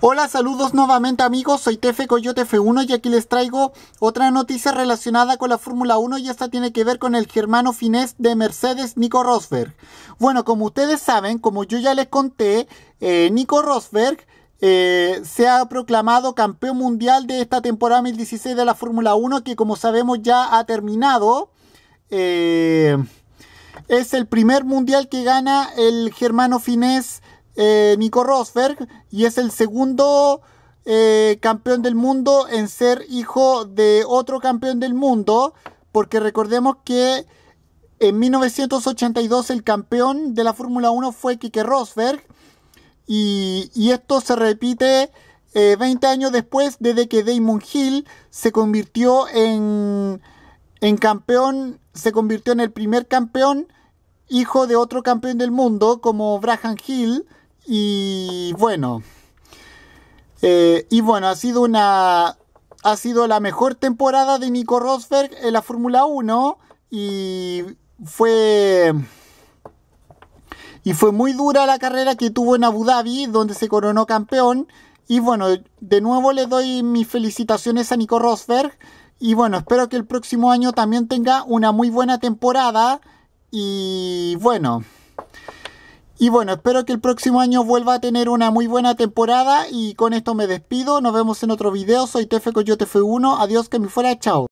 Hola, saludos nuevamente amigos, soy Tefe Coyote F1 y aquí les traigo otra noticia relacionada con la Fórmula 1 y esta tiene que ver con el germano finés de Mercedes, Nico Rosberg. Bueno, como ustedes saben, como yo ya les conté, eh, Nico Rosberg eh, se ha proclamado campeón mundial de esta temporada 2016 de la Fórmula 1 que como sabemos ya ha terminado. Eh, es el primer mundial que gana el germano finés eh, Nico Rosberg y es el segundo eh, campeón del mundo en ser hijo de otro campeón del mundo, porque recordemos que en 1982 el campeón de la Fórmula 1 fue Kike Rosberg y, esto se repite 20 eh, años después desde que Damon Hill se convirtió en, campeón, se convirtió en el primer campeón hijo de otro campeón del mundo como Brahan Hill y bueno, eh, y bueno, ha sido una. Ha sido la mejor temporada de Nico Rosberg en la Fórmula 1. Y fue. Y fue muy dura la carrera que tuvo en Abu Dhabi, donde se coronó campeón. Y bueno, de nuevo le doy mis felicitaciones a Nico Rosberg. Y bueno, espero que el próximo año también tenga una muy buena temporada. Y bueno. Y bueno, espero que el próximo año vuelva a tener una muy buena temporada y con esto me despido. Nos vemos en otro video. Soy Tefe Coyote F1. Adiós, que me fuera. Chao.